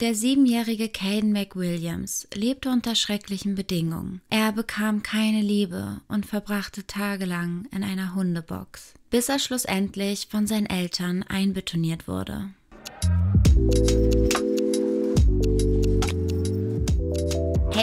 Der siebenjährige Caden McWilliams lebte unter schrecklichen Bedingungen. Er bekam keine Liebe und verbrachte tagelang in einer Hundebox, bis er schlussendlich von seinen Eltern einbetoniert wurde.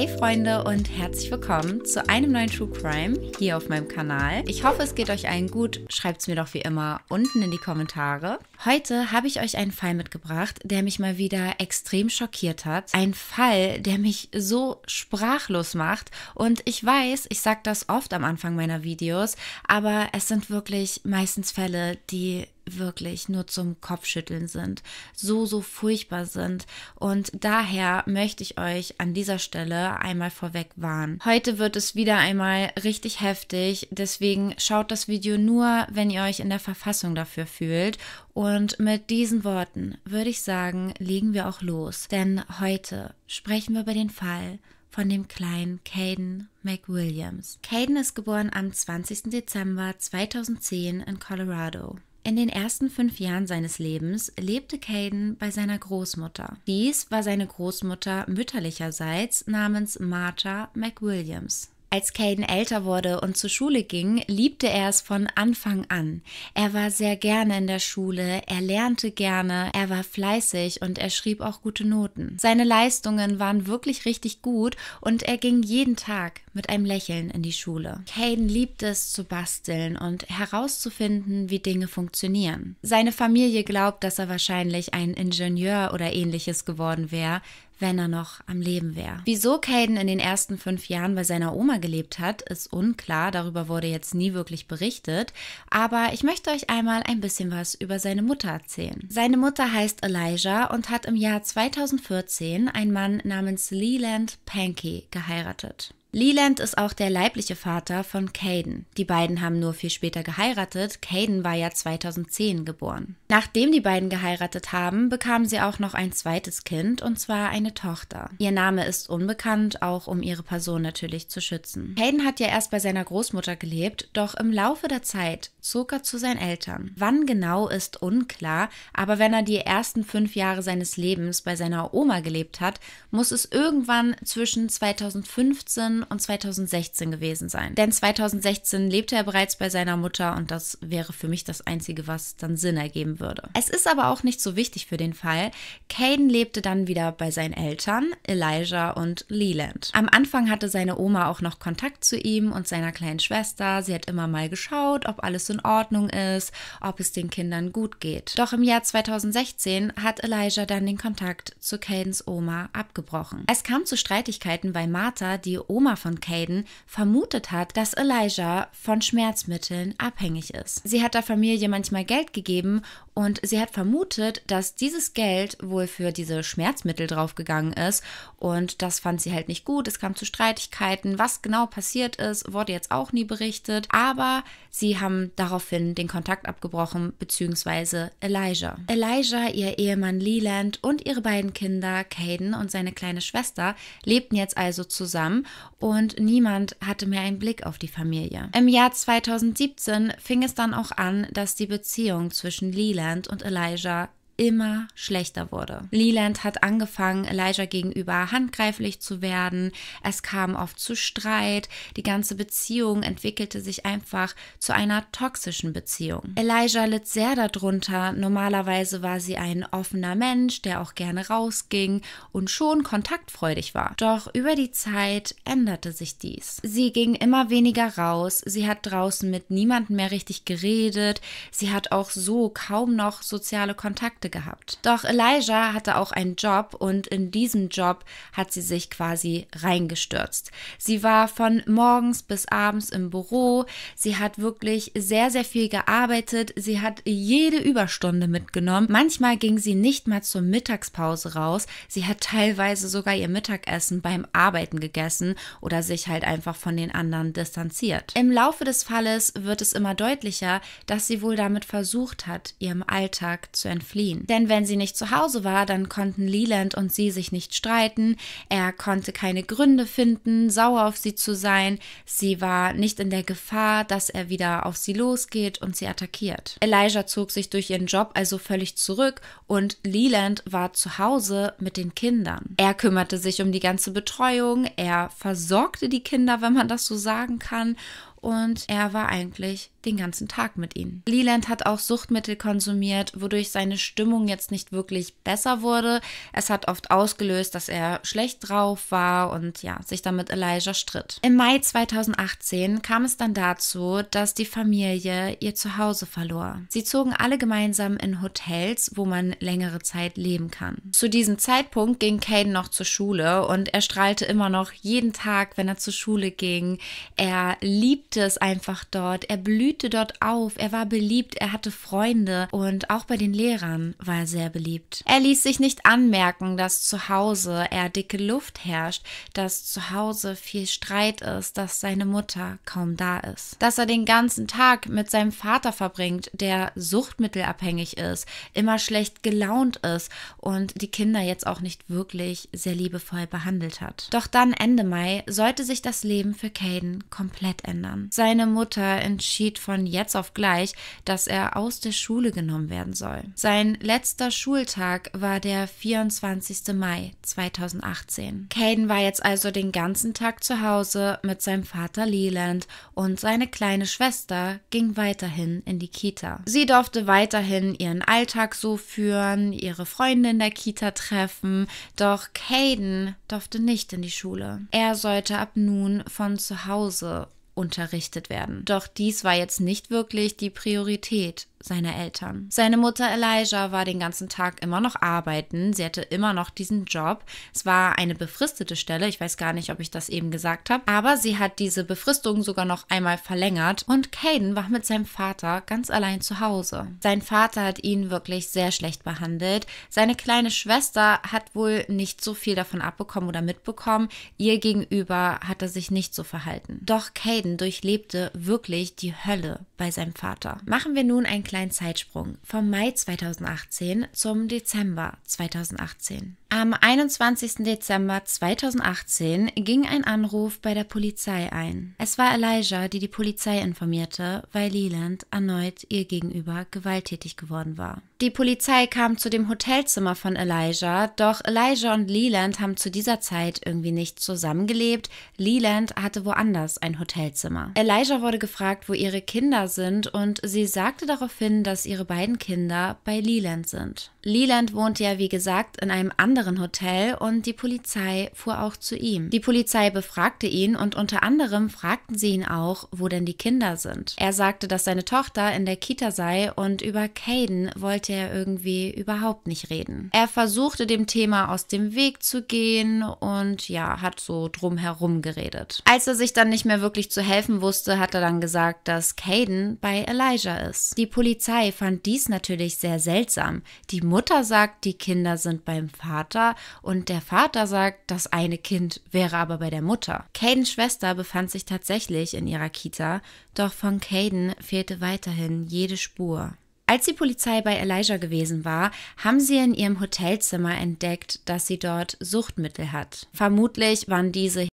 Hey Freunde und herzlich willkommen zu einem neuen True Crime hier auf meinem Kanal. Ich hoffe, es geht euch allen gut. Schreibt es mir doch wie immer unten in die Kommentare. Heute habe ich euch einen Fall mitgebracht, der mich mal wieder extrem schockiert hat. Ein Fall, der mich so sprachlos macht. Und ich weiß, ich sage das oft am Anfang meiner Videos, aber es sind wirklich meistens Fälle, die wirklich nur zum Kopfschütteln sind, so, so furchtbar sind. Und daher möchte ich euch an dieser Stelle einmal vorweg warnen. Heute wird es wieder einmal richtig heftig, deswegen schaut das Video nur, wenn ihr euch in der Verfassung dafür fühlt. Und mit diesen Worten würde ich sagen, legen wir auch los. Denn heute sprechen wir über den Fall von dem kleinen Caden McWilliams. Caden ist geboren am 20. Dezember 2010 in Colorado. In den ersten fünf Jahren seines Lebens lebte Caden bei seiner Großmutter. Dies war seine Großmutter mütterlicherseits namens Martha McWilliams. Als Caden älter wurde und zur Schule ging, liebte er es von Anfang an. Er war sehr gerne in der Schule, er lernte gerne, er war fleißig und er schrieb auch gute Noten. Seine Leistungen waren wirklich richtig gut und er ging jeden Tag mit einem Lächeln in die Schule. Caden liebt es zu basteln und herauszufinden, wie Dinge funktionieren. Seine Familie glaubt, dass er wahrscheinlich ein Ingenieur oder ähnliches geworden wäre, wenn er noch am Leben wäre. Wieso Caden in den ersten fünf Jahren bei seiner Oma gelebt hat, ist unklar, darüber wurde jetzt nie wirklich berichtet, aber ich möchte euch einmal ein bisschen was über seine Mutter erzählen. Seine Mutter heißt Elijah und hat im Jahr 2014 einen Mann namens Leland Pankey geheiratet. Leland ist auch der leibliche Vater von Caden. Die beiden haben nur viel später geheiratet. Caden war ja 2010 geboren. Nachdem die beiden geheiratet haben, bekamen sie auch noch ein zweites Kind und zwar eine Tochter. Ihr Name ist unbekannt, auch um ihre Person natürlich zu schützen. Caden hat ja erst bei seiner Großmutter gelebt, doch im Laufe der Zeit zog er zu seinen Eltern. Wann genau ist unklar, aber wenn er die ersten fünf Jahre seines Lebens bei seiner Oma gelebt hat, muss es irgendwann zwischen 2015 und 2016 gewesen sein. Denn 2016 lebte er bereits bei seiner Mutter und das wäre für mich das Einzige, was dann Sinn ergeben würde. Es ist aber auch nicht so wichtig für den Fall. Caden lebte dann wieder bei seinen Eltern, Elijah und Leland. Am Anfang hatte seine Oma auch noch Kontakt zu ihm und seiner kleinen Schwester. Sie hat immer mal geschaut, ob alles in Ordnung ist, ob es den Kindern gut geht. Doch im Jahr 2016 hat Elijah dann den Kontakt zu Cadens Oma abgebrochen. Es kam zu Streitigkeiten, weil Martha, die Oma Oma von Caden vermutet hat, dass Elijah von Schmerzmitteln abhängig ist. Sie hat der Familie manchmal Geld gegeben, und sie hat vermutet, dass dieses Geld wohl für diese Schmerzmittel draufgegangen ist. Und das fand sie halt nicht gut. Es kam zu Streitigkeiten. Was genau passiert ist, wurde jetzt auch nie berichtet. Aber sie haben daraufhin den Kontakt abgebrochen, beziehungsweise Elijah. Elijah, ihr Ehemann Leland und ihre beiden Kinder, Caden und seine kleine Schwester, lebten jetzt also zusammen und niemand hatte mehr einen Blick auf die Familie. Im Jahr 2017 fing es dann auch an, dass die Beziehung zwischen Leland gelernt und Elijah immer schlechter wurde. Leland hat angefangen, Elijah gegenüber handgreiflich zu werden. Es kam oft zu Streit. Die ganze Beziehung entwickelte sich einfach zu einer toxischen Beziehung. Elijah litt sehr darunter. Normalerweise war sie ein offener Mensch, der auch gerne rausging und schon kontaktfreudig war. Doch über die Zeit änderte sich dies. Sie ging immer weniger raus. Sie hat draußen mit niemandem mehr richtig geredet. Sie hat auch so kaum noch soziale Kontakte gehabt. Doch Elijah hatte auch einen Job und in diesen Job hat sie sich quasi reingestürzt. Sie war von morgens bis abends im Büro. Sie hat wirklich sehr, sehr viel gearbeitet. Sie hat jede Überstunde mitgenommen. Manchmal ging sie nicht mal zur Mittagspause raus. Sie hat teilweise sogar ihr Mittagessen beim Arbeiten gegessen oder sich halt einfach von den anderen distanziert. Im Laufe des Falles wird es immer deutlicher, dass sie wohl damit versucht hat, ihrem Alltag zu entfliehen. Denn wenn sie nicht zu Hause war, dann konnten Leland und sie sich nicht streiten, er konnte keine Gründe finden, sauer auf sie zu sein, sie war nicht in der Gefahr, dass er wieder auf sie losgeht und sie attackiert. Elijah zog sich durch ihren Job also völlig zurück und Leland war zu Hause mit den Kindern. Er kümmerte sich um die ganze Betreuung, er versorgte die Kinder, wenn man das so sagen kann, und er war eigentlich den ganzen Tag mit ihnen. Leland hat auch Suchtmittel konsumiert, wodurch seine Stimmung jetzt nicht wirklich besser wurde. Es hat oft ausgelöst, dass er schlecht drauf war und ja, sich dann mit Elijah stritt. Im Mai 2018 kam es dann dazu, dass die Familie ihr Zuhause verlor. Sie zogen alle gemeinsam in Hotels, wo man längere Zeit leben kann. Zu diesem Zeitpunkt ging Caden noch zur Schule und er strahlte immer noch jeden Tag, wenn er zur Schule ging. Er liebte liebte es einfach dort, er blühte dort auf, er war beliebt, er hatte Freunde und auch bei den Lehrern war er sehr beliebt. Er ließ sich nicht anmerken, dass zu Hause er dicke Luft herrscht, dass zu Hause viel Streit ist, dass seine Mutter kaum da ist, dass er den ganzen Tag mit seinem Vater verbringt, der suchtmittelabhängig ist, immer schlecht gelaunt ist und die Kinder jetzt auch nicht wirklich sehr liebevoll behandelt hat. Doch dann Ende Mai sollte sich das Leben für Caden komplett ändern kam. Seine Mutter entschied von jetzt auf gleich, dass er aus der Schule genommen werden soll. Sein letzter Schultag war der 24. Mai 2018. Caden war jetzt also den ganzen Tag zu Hause mit seinem Vater Leland und seine kleine Schwester ging weiterhin in die Kita. Sie durfte weiterhin ihren Alltag so führen, ihre Freunde in der Kita treffen, doch Caden durfte nicht in die Schule. Er sollte ab nun von zu Hause unterrichtet werden. Doch dies war jetzt nicht wirklich die Priorität seiner Eltern. Seine Mutter Elijah war den ganzen Tag immer noch arbeiten. Sie hatte immer noch diesen Job. Es war eine befristete Stelle. Ich weiß gar nicht, ob ich das eben gesagt habe. Aber sie hat diese Befristung sogar noch einmal verlängert. Und Caden war mit seinem Vater ganz allein zu Hause. Sein Vater hat ihn wirklich sehr schlecht behandelt. Seine kleine Schwester hat wohl nicht so viel davon abbekommen oder mitbekommen. Ihr gegenüber hat er sich nicht so verhalten. Doch Caden durchlebte wirklich die Hölle bei seinem Vater. Machen wir nun ein kleinen Zeitsprung vom Mai 2018 zum Dezember 2018. Am 21. Dezember 2018 ging ein Anruf bei der Polizei ein. Es war Elijah, die die Polizei informierte, weil Leland erneut ihr gegenüber gewalttätig geworden war. Die Polizei kam zu dem Hotelzimmer von Elijah, doch Elijah und Leland haben zu dieser Zeit irgendwie nicht zusammengelebt. Leland hatte woanders ein Hotelzimmer. Elijah wurde gefragt, wo ihre Kinder sind und sie sagte daraufhin, dass ihre beiden Kinder bei Leland sind. Leland wohnte ja wie gesagt in einem anderen anderen Hotel und die Polizei fuhr auch zu ihm. Die Polizei befragte ihn und unter anderem fragten sie ihn auch, wo denn die Kinder sind. Er sagte, dass seine Tochter in der Kita sei und über Caden wollte er irgendwie überhaupt nicht reden. Er versuchte dem Thema aus dem Weg zu gehen und ja, hat so drumherum geredet. Als er sich dann nicht mehr wirklich zu helfen wusste, hat er dann gesagt, dass Caden bei Elijah ist. Die Polizei fand dies natürlich sehr seltsam. Die Mutter sagt, die Kinder sind beim Vater Vater und der Vater sagt, das eine Kind wäre aber bei der Mutter. Cadens Schwester befand sich tatsächlich in ihrer Kita, doch von Caden fehlte weiterhin jede Spur. Als die Polizei bei Elijah gewesen war, haben sie in ihrem Hotelzimmer entdeckt, dass sie dort Suchtmittel hat. Vermutlich waren diese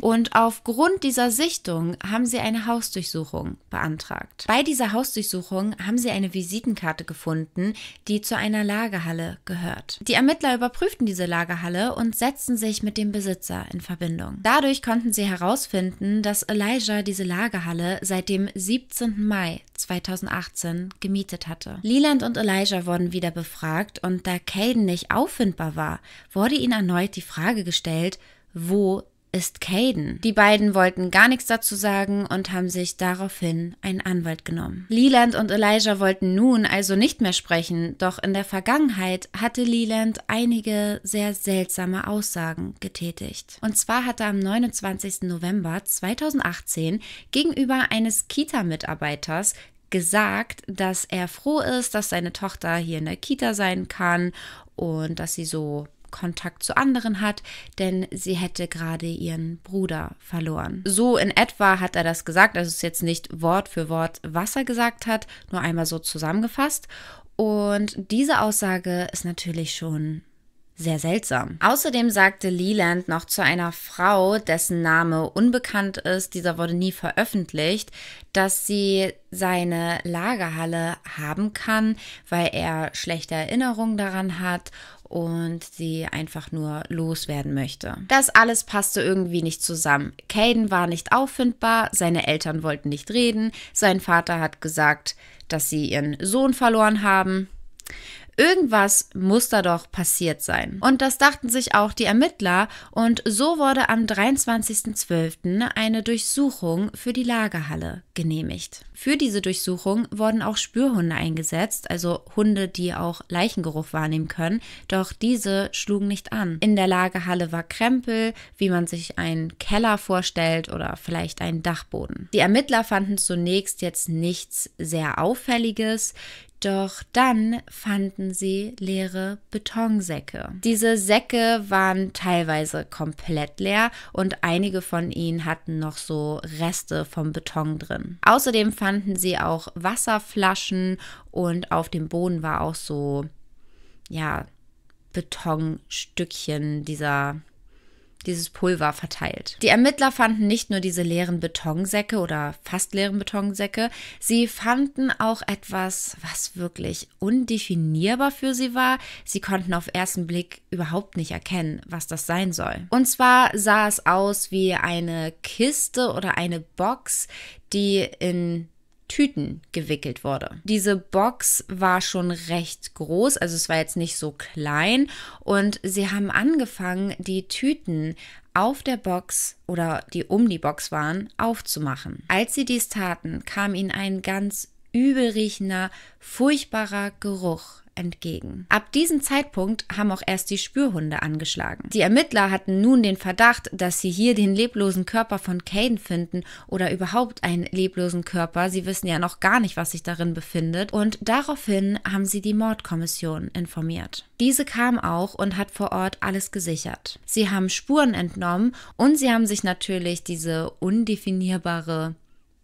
und aufgrund dieser Sichtung haben sie eine Hausdurchsuchung beantragt. Bei dieser Hausdurchsuchung haben sie eine Visitenkarte gefunden, die zu einer Lagerhalle gehört. Die Ermittler überprüften diese Lagerhalle und setzten sich mit dem Besitzer in Verbindung. Dadurch konnten sie herausfinden, dass Elijah diese Lagerhalle seit dem 17. Mai 2018 gemietet hatte. Leland und Elijah wurden wieder befragt und da Caden nicht auffindbar war, wurde ihnen erneut die Frage gestellt, wo ist Caden. Die beiden wollten gar nichts dazu sagen und haben sich daraufhin einen Anwalt genommen. Leland und Elijah wollten nun also nicht mehr sprechen, doch in der Vergangenheit hatte Leland einige sehr seltsame Aussagen getätigt. Und zwar hat er am 29. November 2018 gegenüber eines Kita-Mitarbeiters gesagt, dass er froh ist, dass seine Tochter hier in der Kita sein kann und dass sie so Kontakt zu anderen hat, denn sie hätte gerade ihren Bruder verloren. So in etwa hat er das gesagt, das ist jetzt nicht Wort für Wort, was er gesagt hat, nur einmal so zusammengefasst. Und diese Aussage ist natürlich schon sehr seltsam. Außerdem sagte Leland noch zu einer Frau, dessen Name unbekannt ist, dieser wurde nie veröffentlicht, dass sie seine Lagerhalle haben kann, weil er schlechte Erinnerungen daran hat und sie einfach nur loswerden möchte. Das alles passte irgendwie nicht zusammen. Caden war nicht auffindbar, seine Eltern wollten nicht reden, sein Vater hat gesagt, dass sie ihren Sohn verloren haben. Irgendwas muss da doch passiert sein. Und das dachten sich auch die Ermittler und so wurde am 23.12. eine Durchsuchung für die Lagerhalle genehmigt. Für diese Durchsuchung wurden auch Spürhunde eingesetzt, also Hunde, die auch Leichengeruch wahrnehmen können, doch diese schlugen nicht an. In der Lagerhalle war Krempel, wie man sich einen Keller vorstellt oder vielleicht einen Dachboden. Die Ermittler fanden zunächst jetzt nichts sehr Auffälliges. Doch dann fanden sie leere Betonsäcke. Diese Säcke waren teilweise komplett leer und einige von ihnen hatten noch so Reste vom Beton drin. Außerdem fanden sie auch Wasserflaschen und auf dem Boden war auch so, ja, Betonstückchen dieser dieses Pulver verteilt. Die Ermittler fanden nicht nur diese leeren Betonsäcke oder fast leeren Betonsäcke, sie fanden auch etwas, was wirklich undefinierbar für sie war. Sie konnten auf ersten Blick überhaupt nicht erkennen, was das sein soll. Und zwar sah es aus wie eine Kiste oder eine Box, die in Tüten gewickelt wurde. Diese Box war schon recht groß, also es war jetzt nicht so klein und sie haben angefangen, die Tüten auf der Box oder die um die Box waren, aufzumachen. Als sie dies taten, kam ihnen ein ganz übelriechender, furchtbarer Geruch entgegen. Ab diesem Zeitpunkt haben auch erst die Spürhunde angeschlagen. Die Ermittler hatten nun den Verdacht, dass sie hier den leblosen Körper von Caden finden oder überhaupt einen leblosen Körper. Sie wissen ja noch gar nicht, was sich darin befindet. Und daraufhin haben sie die Mordkommission informiert. Diese kam auch und hat vor Ort alles gesichert. Sie haben Spuren entnommen und sie haben sich natürlich diese undefinierbare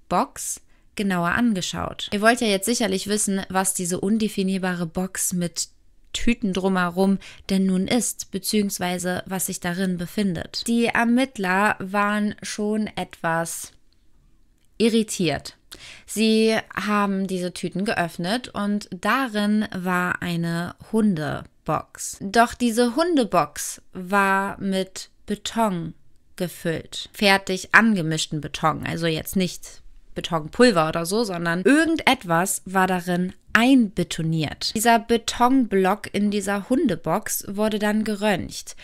Box genauer angeschaut. Ihr wollt ja jetzt sicherlich wissen, was diese undefinierbare Box mit Tüten drumherum denn nun ist, beziehungsweise was sich darin befindet. Die Ermittler waren schon etwas irritiert. Sie haben diese Tüten geöffnet und darin war eine Hundebox. Doch diese Hundebox war mit Beton gefüllt. Fertig angemischten Beton, also jetzt nicht Betonpulver oder so, sondern irgendetwas war darin einbetoniert. Dieser Betonblock in dieser Hundebox wurde dann geröntgt.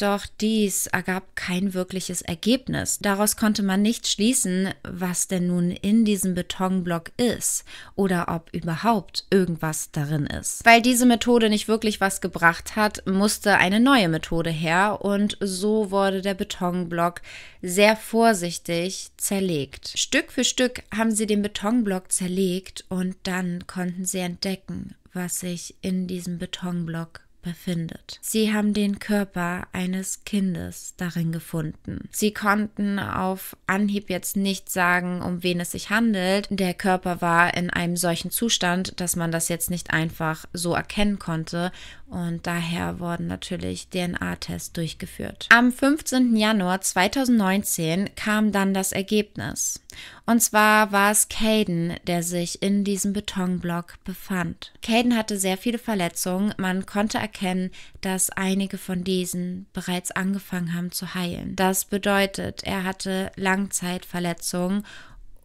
Doch dies ergab kein wirkliches Ergebnis. Daraus konnte man nicht schließen, was denn nun in diesem Betonblock ist oder ob überhaupt irgendwas darin ist. Weil diese Methode nicht wirklich was gebracht hat, musste eine neue Methode her und so wurde der Betonblock sehr vorsichtig zerlegt. Stück für Stück haben sie den Betonblock zerlegt und dann konnten sie entdecken, was sich in diesem Betonblock befindet. Sie haben den Körper eines Kindes darin gefunden. Sie konnten auf Anhieb jetzt nicht sagen, um wen es sich handelt. Der Körper war in einem solchen Zustand, dass man das jetzt nicht einfach so erkennen konnte und daher wurden natürlich DNA-Tests durchgeführt. Am 15. Januar 2019 kam dann das Ergebnis. Und zwar war es Caden, der sich in diesem Betonblock befand. Caden hatte sehr viele Verletzungen. Man konnte erkennen, dass einige von diesen bereits angefangen haben zu heilen. Das bedeutet, er hatte Langzeitverletzungen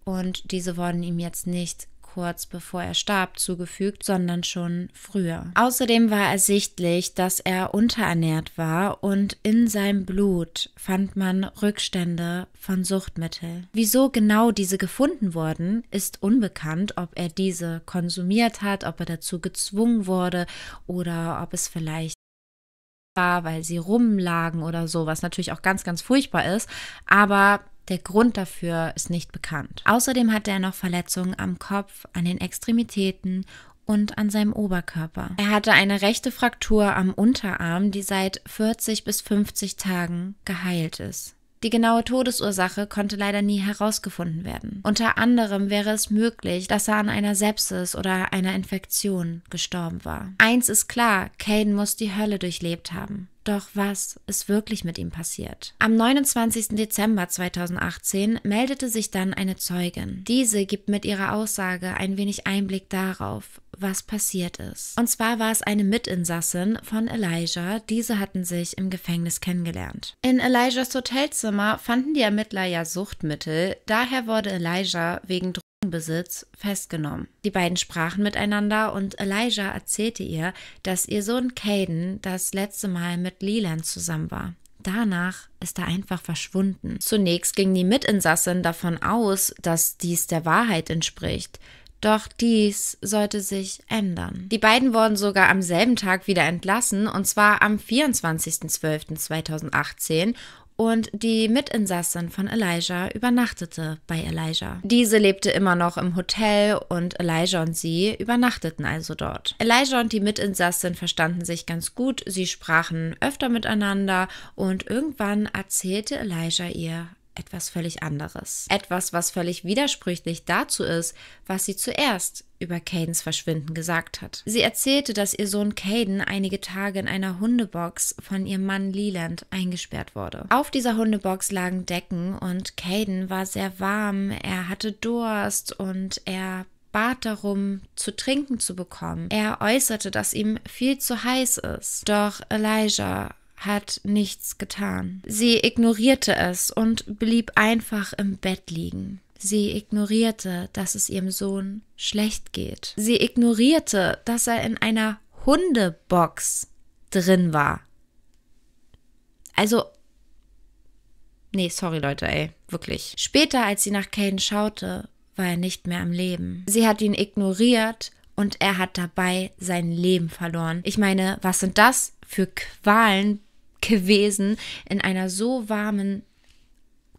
und diese wurden ihm jetzt nicht kurz bevor er starb zugefügt, sondern schon früher. Außerdem war ersichtlich, dass er unterernährt war und in seinem Blut fand man Rückstände von Suchtmittel. Wieso genau diese gefunden wurden, ist unbekannt, ob er diese konsumiert hat, ob er dazu gezwungen wurde oder ob es vielleicht war, weil sie rumlagen oder so, was natürlich auch ganz, ganz furchtbar ist. Aber der Grund dafür ist nicht bekannt. Außerdem hatte er noch Verletzungen am Kopf, an den Extremitäten und an seinem Oberkörper. Er hatte eine rechte Fraktur am Unterarm, die seit 40 bis 50 Tagen geheilt ist. Die genaue Todesursache konnte leider nie herausgefunden werden. Unter anderem wäre es möglich, dass er an einer Sepsis oder einer Infektion gestorben war. Eins ist klar, Caden muss die Hölle durchlebt haben. Doch was ist wirklich mit ihm passiert? Am 29. Dezember 2018 meldete sich dann eine Zeugin. Diese gibt mit ihrer Aussage ein wenig Einblick darauf, was passiert ist. Und zwar war es eine Mitinsassin von Elijah. Diese hatten sich im Gefängnis kennengelernt. In Elijahs Hotelzimmer fanden die Ermittler ja Suchtmittel. Daher wurde Elijah wegen Drogen Besitz festgenommen. Die beiden sprachen miteinander und Elijah erzählte ihr, dass ihr Sohn Caden das letzte Mal mit Leland zusammen war. Danach ist er einfach verschwunden. Zunächst ging die Mitinsassin davon aus, dass dies der Wahrheit entspricht. Doch dies sollte sich ändern. Die beiden wurden sogar am selben Tag wieder entlassen, und zwar am 24.12.2018 und die Mitinsassin von Elijah übernachtete bei Elijah. Diese lebte immer noch im Hotel und Elijah und sie übernachteten also dort. Elijah und die Mitinsassin verstanden sich ganz gut, sie sprachen öfter miteinander und irgendwann erzählte Elijah ihr etwas völlig anderes. Etwas, was völlig widersprüchlich dazu ist, was sie zuerst über Cadens Verschwinden gesagt hat. Sie erzählte, dass ihr Sohn Caden einige Tage in einer Hundebox von ihrem Mann Leland eingesperrt wurde. Auf dieser Hundebox lagen Decken und Caden war sehr warm, er hatte Durst und er bat darum, zu trinken zu bekommen. Er äußerte, dass ihm viel zu heiß ist. Doch Elijah hat nichts getan. Sie ignorierte es und blieb einfach im Bett liegen. Sie ignorierte, dass es ihrem Sohn schlecht geht. Sie ignorierte, dass er in einer Hundebox drin war. Also, nee, sorry Leute, ey, wirklich. Später, als sie nach Caden schaute, war er nicht mehr am Leben. Sie hat ihn ignoriert und er hat dabei sein Leben verloren. Ich meine, was sind das für Qualen gewesen in einer so warmen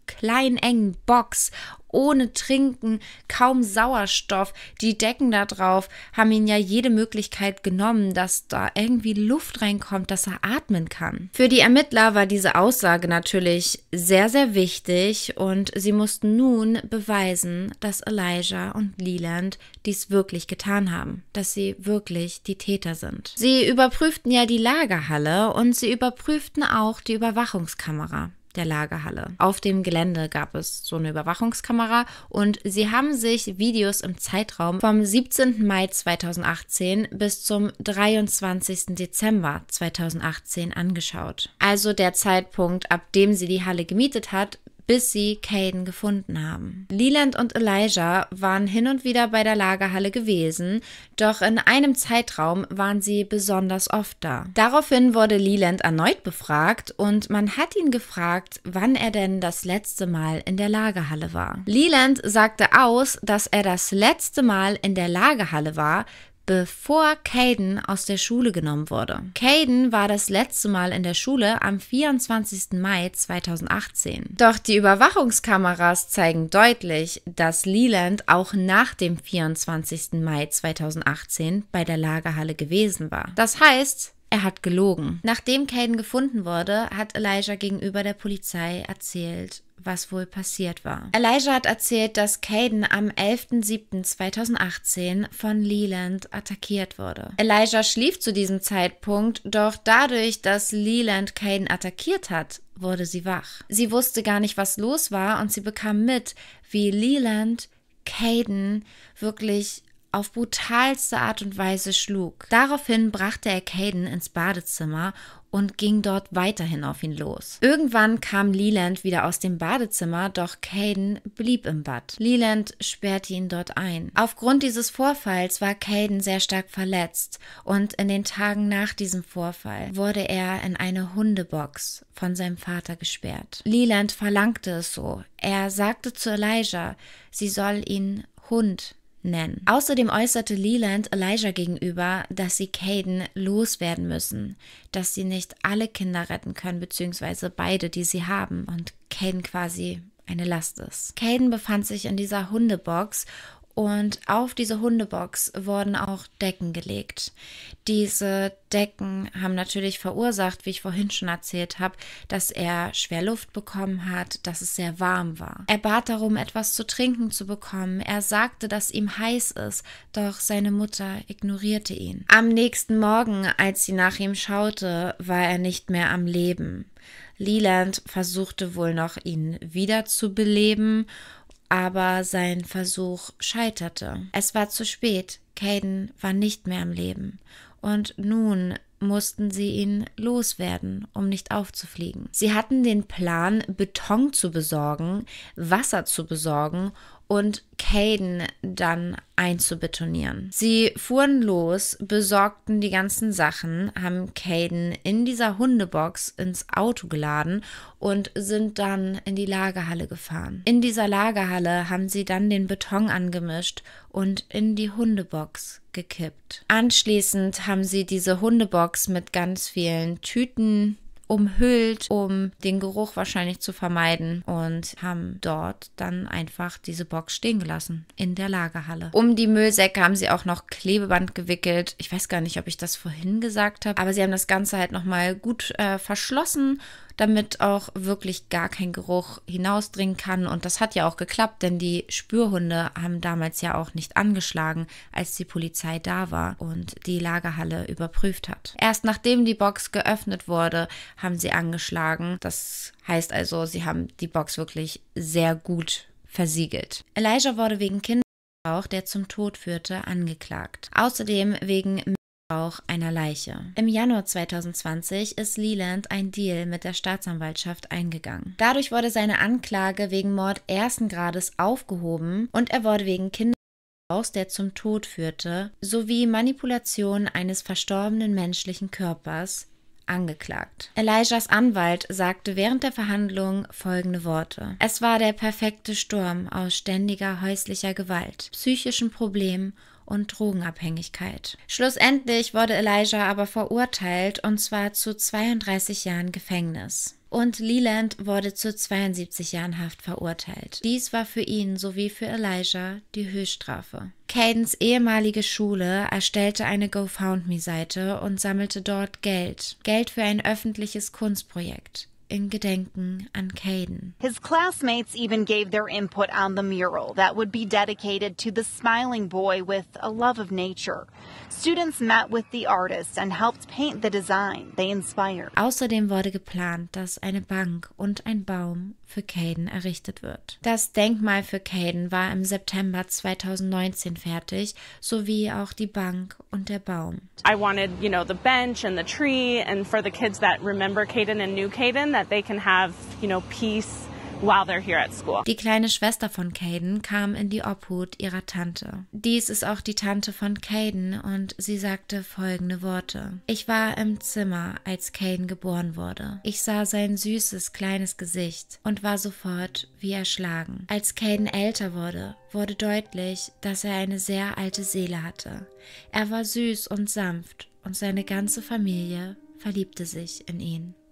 kleinen engen Box ohne Trinken, kaum Sauerstoff. Die Decken da drauf haben ihn ja jede Möglichkeit genommen, dass da irgendwie Luft reinkommt, dass er atmen kann. Für die Ermittler war diese Aussage natürlich sehr, sehr wichtig und sie mussten nun beweisen, dass Elijah und Leland dies wirklich getan haben, dass sie wirklich die Täter sind. Sie überprüften ja die Lagerhalle und sie überprüften auch die Überwachungskamera der Lagerhalle. Auf dem Gelände gab es so eine Überwachungskamera und sie haben sich Videos im Zeitraum vom 17. Mai 2018 bis zum 23. Dezember 2018 angeschaut. Also der Zeitpunkt, ab dem sie die Halle gemietet hat, bis sie Caden gefunden haben. Leland und Elijah waren hin und wieder bei der Lagerhalle gewesen, doch in einem Zeitraum waren sie besonders oft da. Daraufhin wurde Leland erneut befragt und man hat ihn gefragt, wann er denn das letzte Mal in der Lagerhalle war. Leland sagte aus, dass er das letzte Mal in der Lagerhalle war, bevor Caden aus der Schule genommen wurde. Caden war das letzte Mal in der Schule am 24. Mai 2018. Doch die Überwachungskameras zeigen deutlich, dass Leland auch nach dem 24. Mai 2018 bei der Lagerhalle gewesen war. Das heißt, er hat gelogen. Nachdem Caden gefunden wurde, hat Elijah gegenüber der Polizei erzählt, was wohl passiert war. Elijah hat erzählt, dass Caden am 11.07.2018 von Leland attackiert wurde. Elijah schlief zu diesem Zeitpunkt, doch dadurch, dass Leland Caden attackiert hat, wurde sie wach. Sie wusste gar nicht, was los war und sie bekam mit, wie Leland Caden wirklich auf brutalste Art und Weise schlug. Daraufhin brachte er Caden ins Badezimmer und ging dort weiterhin auf ihn los. Irgendwann kam Leland wieder aus dem Badezimmer, doch Caden blieb im Bad. Leland sperrte ihn dort ein. Aufgrund dieses Vorfalls war Caden sehr stark verletzt und in den Tagen nach diesem Vorfall wurde er in eine Hundebox von seinem Vater gesperrt. Leland verlangte es so. Er sagte zu Elijah, sie soll ihn Hund nennen. Außerdem äußerte Leland Elijah gegenüber, dass sie Caden loswerden müssen, dass sie nicht alle Kinder retten können, beziehungsweise beide, die sie haben, und Caden quasi eine Last ist. Caden befand sich in dieser Hundebox und auf diese Hundebox wurden auch Decken gelegt. Diese Decken haben natürlich verursacht, wie ich vorhin schon erzählt habe, dass er schwer Luft bekommen hat, dass es sehr warm war. Er bat darum, etwas zu trinken zu bekommen. Er sagte, dass ihm heiß ist, doch seine Mutter ignorierte ihn. Am nächsten Morgen, als sie nach ihm schaute, war er nicht mehr am Leben. Leland versuchte wohl noch, ihn wiederzubeleben aber sein Versuch scheiterte. Es war zu spät. Caden war nicht mehr am Leben. Und nun mussten sie ihn loswerden, um nicht aufzufliegen. Sie hatten den Plan, Beton zu besorgen, Wasser zu besorgen und Caden dann einzubetonieren. Sie fuhren los, besorgten die ganzen Sachen, haben Caden in dieser Hundebox ins Auto geladen und sind dann in die Lagerhalle gefahren. In dieser Lagerhalle haben sie dann den Beton angemischt und in die Hundebox gekippt. Anschließend haben sie diese Hundebox mit ganz vielen Tüten umhüllt, um den Geruch wahrscheinlich zu vermeiden und haben dort dann einfach diese Box stehen gelassen in der Lagerhalle. Um die Müllsäcke haben sie auch noch Klebeband gewickelt. Ich weiß gar nicht, ob ich das vorhin gesagt habe, aber sie haben das Ganze halt nochmal gut äh, verschlossen damit auch wirklich gar kein Geruch hinausdringen kann. Und das hat ja auch geklappt, denn die Spürhunde haben damals ja auch nicht angeschlagen, als die Polizei da war und die Lagerhalle überprüft hat. Erst nachdem die Box geöffnet wurde, haben sie angeschlagen. Das heißt also, sie haben die Box wirklich sehr gut versiegelt. Elijah wurde wegen Kinder der zum Tod führte, angeklagt. Außerdem wegen auch einer Leiche. Im Januar 2020 ist Leland ein Deal mit der Staatsanwaltschaft eingegangen. Dadurch wurde seine Anklage wegen Mord ersten Grades aufgehoben und er wurde wegen Kindermissbrauchs, der zum Tod führte, sowie Manipulation eines verstorbenen menschlichen Körpers angeklagt. Elijahs Anwalt sagte während der Verhandlung folgende Worte. Es war der perfekte Sturm aus ständiger häuslicher Gewalt, psychischen Problemen und Drogenabhängigkeit. Schlussendlich wurde Elijah aber verurteilt und zwar zu 32 Jahren Gefängnis. Und Leland wurde zu 72 Jahren Haft verurteilt. Dies war für ihn sowie für Elijah die Höchststrafe. Cadens ehemalige Schule erstellte eine gofoundme seite und sammelte dort Geld. Geld für ein öffentliches Kunstprojekt. in Gedenken an Caden. His classmates even gave their input on the mural that would be dedicated to the smiling boy with a love of nature. Students met with the artist and helped paint the design they inspired. Außerdem wurde geplant, dass eine Bank und ein Baum für Caden errichtet wird. Das Denkmal für Caden war im September 2019 fertig, sowie auch die Bank und der Baum. I wanted, you know, the bench and the tree and for the kids that remember Caden and knew Caden that they can have, you know, peace while they're here at school. Die kleine Schwester von Caden kam in die Obhut ihrer Tante. Dies ist auch die Tante von Caden und sie sagte folgende Worte. Ich war im Zimmer, als Caden geboren wurde. Ich sah sein süßes kleines Gesicht und war sofort wie erschlagen. Als Caden älter wurde, wurde deutlich, dass er eine sehr alte Seele hatte. Er war süß und sanft und seine ganze Familie verliebte sich in ihn.